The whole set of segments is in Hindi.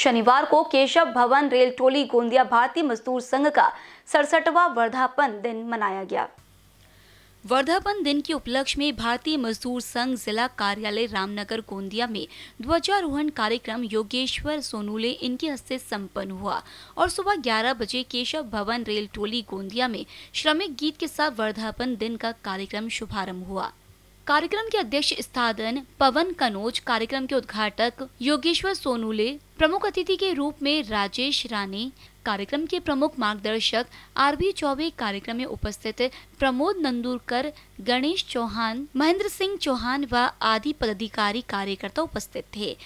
शनिवार को केशव भवन रेल टोली गोंदिया भारतीय मजदूर संघ का सड़सठवा वर्धापन दिन मनाया गया वर्धापन दिन के उपलक्ष्य में भारतीय मजदूर संघ जिला कार्यालय रामनगर गोंदिया में ध्वजारोहण कार्यक्रम योगेश्वर सोनूले इनके हस्ते संपन्न हुआ और सुबह 11 बजे केशव भवन रेल टोली गोंदिया में श्रमिक गीत के साथ वर्धापन दिन का कार्यक्रम शुभारंभ हुआ कार्यक्रम के अध्यक्ष स्थान पवन कनोज कार्यक्रम के उद्घाटक योगेश्वर सोनूले प्रमुख अतिथि के रूप में राजेश रानी कार्यक्रम के प्रमुख मार्गदर्शक आर बी चौबे कार्यक्रम में उपस्थित प्रमोद नंदूरकर गणेश चौहान महेंद्र सिंह चौहान व आदि पदाधिकारी कार्यकर्ता उपस्थित थे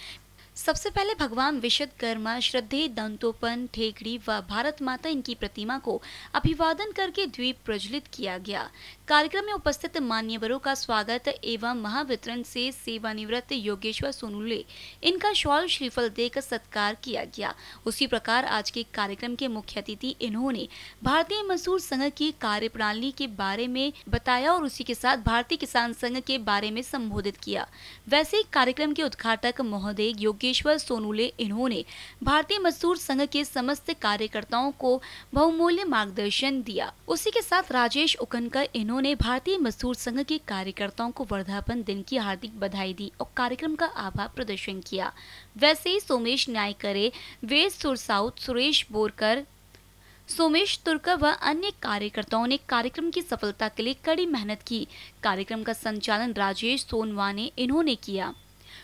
सबसे पहले भगवान विश्वकर्मा श्रद्धे दंतोपन ठेकड़ी व भारत माता इनकी प्रतिमा को अभिवादन करके द्वीप प्रज्वलित किया गया कार्यक्रम में उपस्थित मान्यवरों का स्वागत एवं महावितरण से सेवानिवृत्त योगेश्वर सोनुले इनका शॉल श्रीफल देकर सत्कार किया गया उसी प्रकार आज के कार्यक्रम के मुख्य अतिथि इन्होंने भारतीय मजदूर संघ की कार्य के बारे में बताया और उसी के साथ भारतीय किसान संघ के बारे में संबोधित किया वैसे कार्यक्रम के उद्घाटक महोदय योगी योगेश्वर सोनूले इन्होंने भारतीय मजदूर संघ के समस्त कार्यकर्ताओं को बहुमूल्य मार्गदर्शन दिया उसी के साथ राजेश उकनकर इन्होंने भारतीय मजदूर संघ के कार्यकर्ताओं को वर्धापन दिन की हार्दिक बधाई दी और कार्यक्रम का आभार प्रदर्शन किया वैसे ही सोमेश न्यायकरे वेद सुरसाउत सुरेश बोरकर सोमेश तुर्का व अन्य कार्यकर्ताओं ने कार्यक्रम की सफलता के लिए कड़ी मेहनत की कार्यक्रम का संचालन राजेश सोनवा ने इन्होंने किया